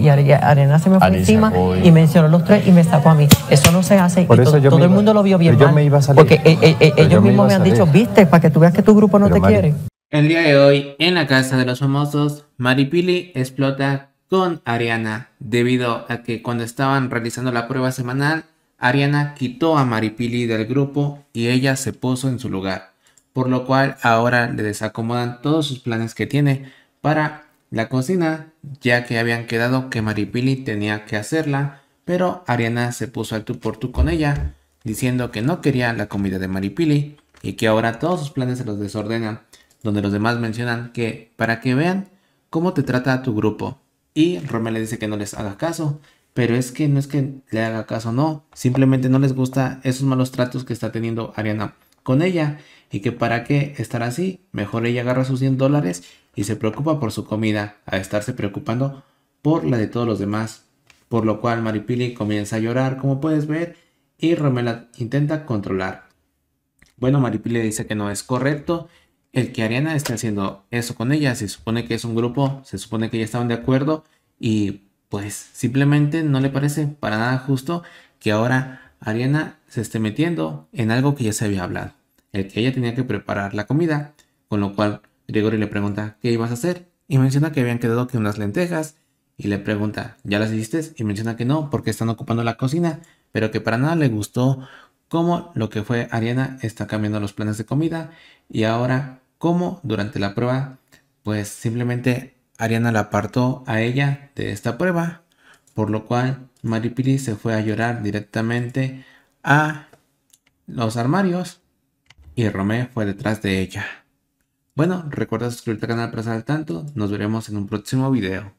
y Ariana se me fue encima y mencionó los tres y me sacó a mí. Eso no se hace. y todo, el mundo lo vio bien. Yo me iba a salir. Porque e- e- ellos mismos me, han dicho, viste, para que tú veas que tu grupo no te quiere. El día de hoy, en la casa de los famosos, Maripili explota con Ariana, debido a que cuando estaban realizando la prueba semanal, Ariana quitó a Maripili del grupo y ella se puso en su lugar, por lo cual ahora le desacomodan todos sus planes que tiene para la cocina, ya que habían quedado que Maripili tenía que hacerla, pero Ariana se puso al tú por tú con ella, diciendo que no quería la comida de Maripili y que ahora todos sus planes se los desordenan, donde los demás mencionan que para que vean cómo te trata tu grupo. Y Romeo le dice que no les haga caso, pero es que no es que le haga caso, no, simplemente no les gusta esos malos tratos que está teniendo Ariana con ella y que para qué estar así, mejor ella agarra sus 100 dólares y se preocupa por su comida, a estarse preocupando por la de todos los demás. Por lo cual Maripili comienza a llorar, como puedes ver, y Romela intenta controlar. Bueno, Maripili dice que no es correcto el que Ariana esté haciendo eso con ella. Se supone que es un grupo, se supone que ya estaban de acuerdo y pues simplemente no le parece para nada justo que ahora Ariana se esté metiendo en algo que ya se había hablado. El que ella tenía que preparar la comida, con lo cual Gregory le pregunta qué ibas a hacer y menciona que habían quedado que unas lentejas y le pregunta ¿ya las hiciste? y menciona que no porque están ocupando la cocina pero que para nada le gustó cómo lo que fue Ariana está cambiando los planes de comida y ahora cómo durante la prueba pues simplemente Ariana la apartó a ella de esta prueba por lo cual Maripili se fue a llorar directamente a los armarios y Romé fue detrás de ella. Bueno, recuerda suscribirte al canal para estar al tanto. Nos veremos en un próximo video.